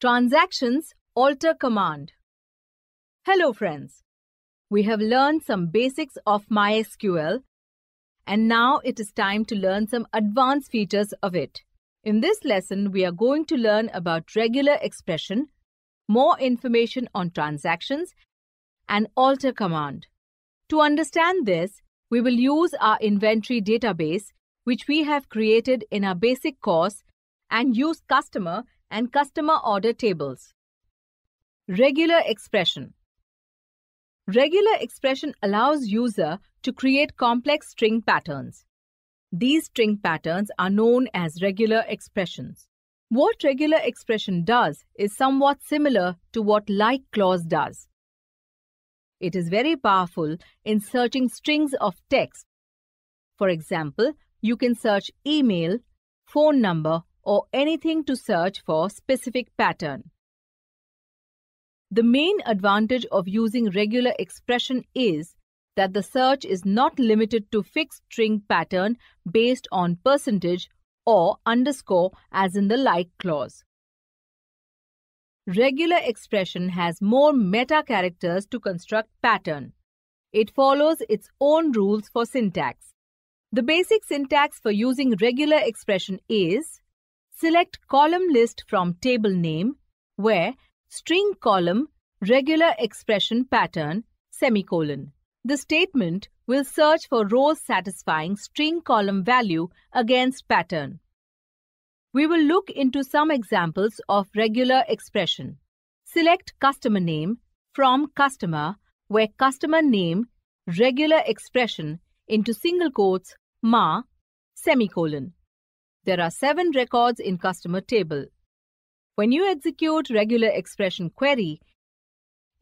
Transactions alter command. Hello friends. We have learned some basics of MySQL and now it is time to learn some advanced features of it. In this lesson, we are going to learn about regular expression, more information on transactions and alter command. To understand this, we will use our inventory database which we have created in our basic course and use customer and customer order tables. Regular expression. Regular expression allows user to create complex string patterns. These string patterns are known as regular expressions. What regular expression does is somewhat similar to what like clause does. It is very powerful in searching strings of text. For example, you can search email, phone number or anything to search for specific pattern. The main advantage of using regular expression is that the search is not limited to fixed string pattern based on percentage or underscore as in the like clause. Regular expression has more meta characters to construct pattern. It follows its own rules for syntax. The basic syntax for using regular expression is Select column list from table name where string column regular expression pattern semicolon. The statement will search for rows satisfying string column value against pattern. We will look into some examples of regular expression. Select customer name from customer where customer name regular expression into single quotes ma semicolon. There are seven records in customer table. When you execute regular expression query,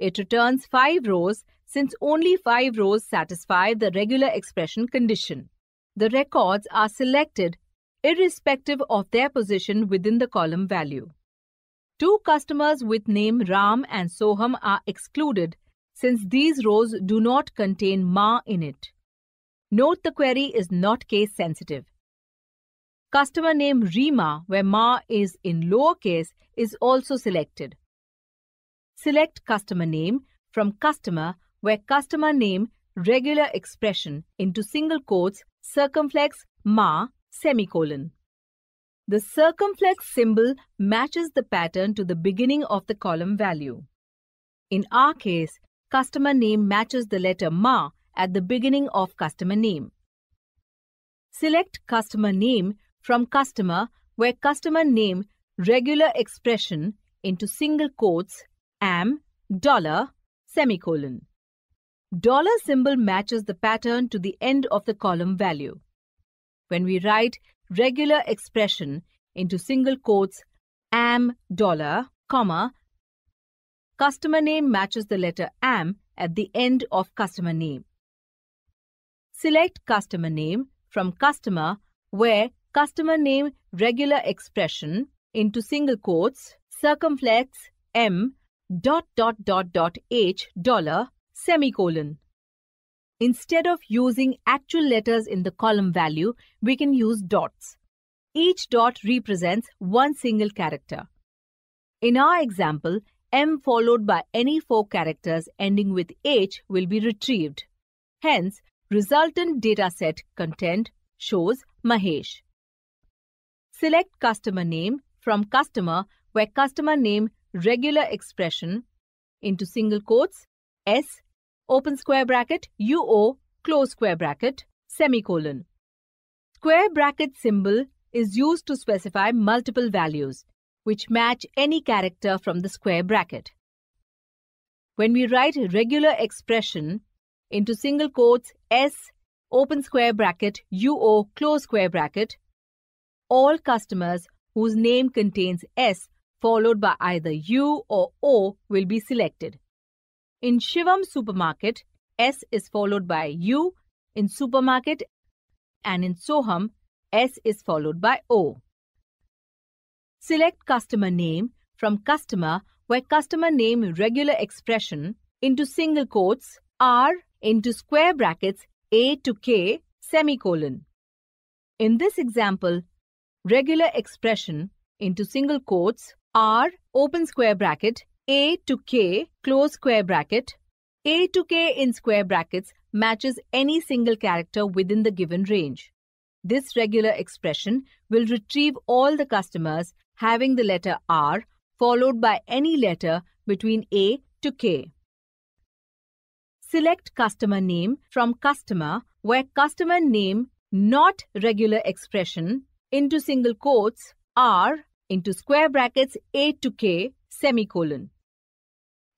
it returns five rows since only five rows satisfy the regular expression condition. The records are selected irrespective of their position within the column value. Two customers with name Ram and Soham are excluded since these rows do not contain Ma in it. Note the query is not case sensitive. Customer name Rima, where Ma is in lowercase, is also selected. Select customer name from customer, where customer name regular expression into single quotes circumflex ma semicolon. The circumflex symbol matches the pattern to the beginning of the column value. In our case, customer name matches the letter ma at the beginning of customer name. Select customer name from customer where customer name regular expression into single quotes am dollar semicolon. Dollar symbol matches the pattern to the end of the column value. When we write regular expression into single quotes am dollar comma customer name matches the letter am at the end of customer name. Select customer name from customer where customer name regular expression into single quotes circumflex m dot dot dot dot h dollar semicolon. Instead of using actual letters in the column value, we can use dots. Each dot represents one single character. In our example, m followed by any four characters ending with h will be retrieved. Hence, resultant dataset content shows Mahesh. Select customer name from customer where customer name regular expression into single quotes S open square bracket UO close square bracket semicolon. Square bracket symbol is used to specify multiple values which match any character from the square bracket. When we write regular expression into single quotes S open square bracket UO close square bracket all customers whose name contains S followed by either U or O will be selected. In Shivam Supermarket, S is followed by U in Supermarket and in Soham, S is followed by O. Select customer name from customer where customer name regular expression into single quotes R into square brackets A to K semicolon. In this example, regular expression into single quotes r open square bracket a to k close square bracket a to k in square brackets matches any single character within the given range. This regular expression will retrieve all the customers having the letter R followed by any letter between A to K. Select customer name from customer where customer name not regular expression into single quotes R into square brackets A to K semicolon.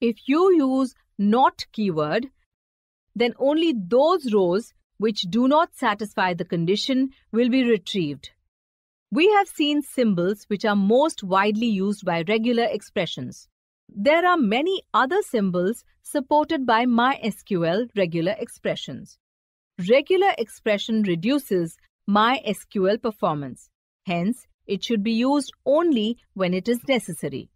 If you use not keyword, then only those rows which do not satisfy the condition will be retrieved. We have seen symbols which are most widely used by regular expressions. There are many other symbols supported by MySQL regular expressions. Regular expression reduces MySQL performance. Hence, it should be used only when it is necessary.